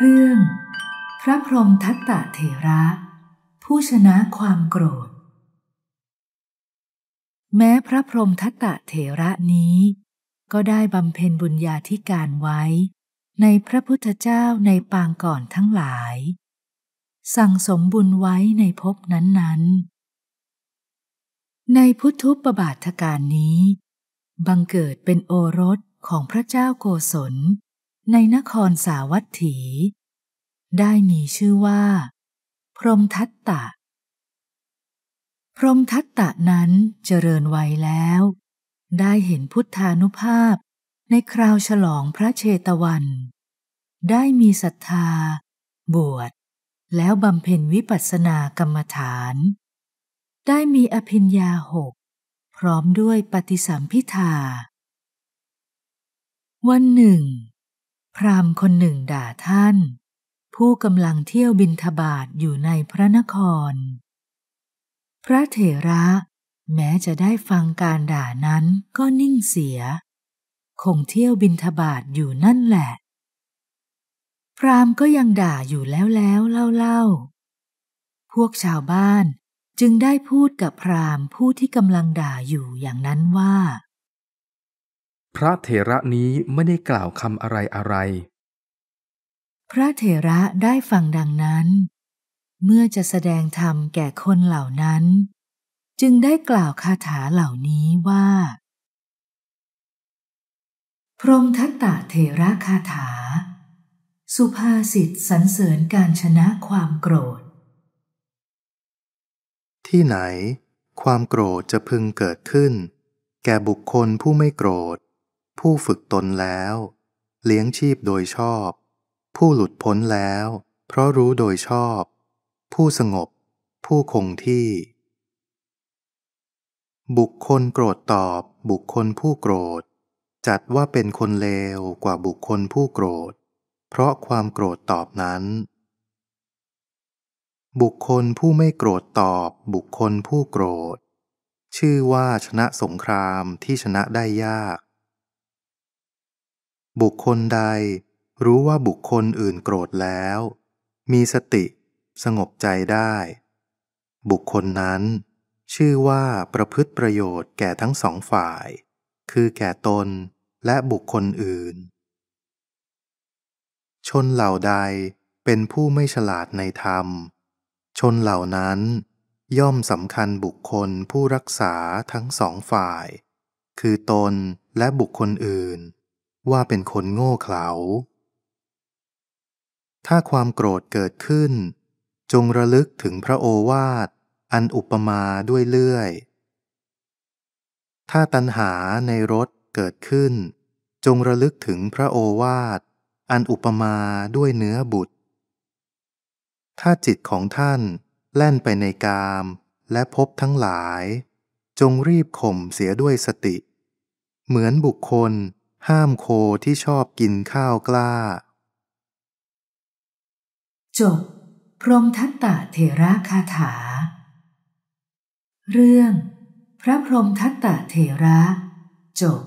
เรื่อง พระพรหมทัตตะเถระ ผู้ชนะความโกรธ แม้พระพรหมทัตตะเถระนี้ ก็ได้บำเพ็ญบุญญาธิการไว้ ในพระพุทธเจ้าในปางก่อนทั้งหลาย สั่งสมบุญไว้ในภพนั้นๆ ในพุทธุปบาทการนี้ บังเกิดเป็นโอรสของพระเจ้าโกศลในนครสาวัตถี ได้มีชื่อว่า พรหมทัตตะ พรหมทัตตะนั้นเจริญวัยแล้ว ได้เห็นพุทธานุภาพในคราวฉลองพระเชตวัน ได้มีศรัทธา บวช แล้วบำเพ็ญวิปัสสนากรรมฐาน ได้มีอภิญญาหกพร้อมด้วยปฏิสัมพิธาวันหนึ่งพราหมณ์คนหนึ่งด่าท่านผู้กำลังเที่ยวบินทบาทอยู่ในพระนคร พระเถระ แม้จะได้ฟังการด่านั้นก็นิ่งเสีย คงเที่ยวบินทบาทอยู่นั่นแหละ พราหมณ์ก็ยังด่าอยู่แล้วแล้วเล่าๆ พวกชาวบ้านจึงได้พูดกับพราหมณ์ผู้ที่กำลังด่าอยู่อย่างนั้นว่าพระเถระนี้ไม่ได้กล่าวคำอะไรอะไร พระเถระได้ฟังดังนั้น เมื่อจะแสดงธรรมแก่คนเหล่านั้น จึงได้กล่าวคาถาเหล่านี้ว่า พรมทัตตะเถระคาถา สุภาษิตสรรเสริญการชนะความโกรธ ที่ไหน ความโกรธจะพึงเกิดขึ้น แก่บุคคลผู้ไม่โกรธผู้ฝึกตนแล้ว เลี้ยงชีพโดยชอบ ผู้หลุดพ้นแล้ว เพราะรู้โดยชอบ ผู้สงบ ผู้คงที่ บุคคลโกรธตอบ บุคคลผู้โกรธ จัดว่าเป็นคนเลวกว่าบุคคลผู้โกรธ เพราะความโกรธตอบนั้น บุคคลผู้ไม่โกรธตอบบุคคลผู้โกรธ ชื่อว่าชนะสงครามที่ชนะได้ยากบุคคลใดรู้ว่าบุคคลอื่นโกรธแล้ว มีสติสงบใจได้ บุคคลนั้น ชื่อว่าประพฤติประโยชน์แก่ทั้งสองฝ่าย คือแก่ตนและบุคคลอื่น ชนเหล่าใดเป็นผู้ไม่ฉลาดในธรรม ชนเหล่านั้น ย่อมสำคัญบุคคลผู้รักษาทั้งสองฝ่าย คือตนและบุคคลอื่นว่าเป็นคนโง่เขลา ถ้าความโกรธเกิดขึ้น จงระลึกถึงพระโอวาท อันอุปมาด้วยเลื่อย ถ้าตัณหาในรถเกิดขึ้น จงระลึกถึงพระโอวาท อันอุปมาด้วยเนื้อบุตร ถ้าจิตของท่านแล่นไปในกาม และพบทั้งหลาย จงรีบข่มเสียด้วยสติ เหมือนบุคคลห้ามโคที่ชอบกินข้าวกล้า จบ พรมทัตตะเทระคาถา เรื่อง พระพรมทัตตะเทระจบ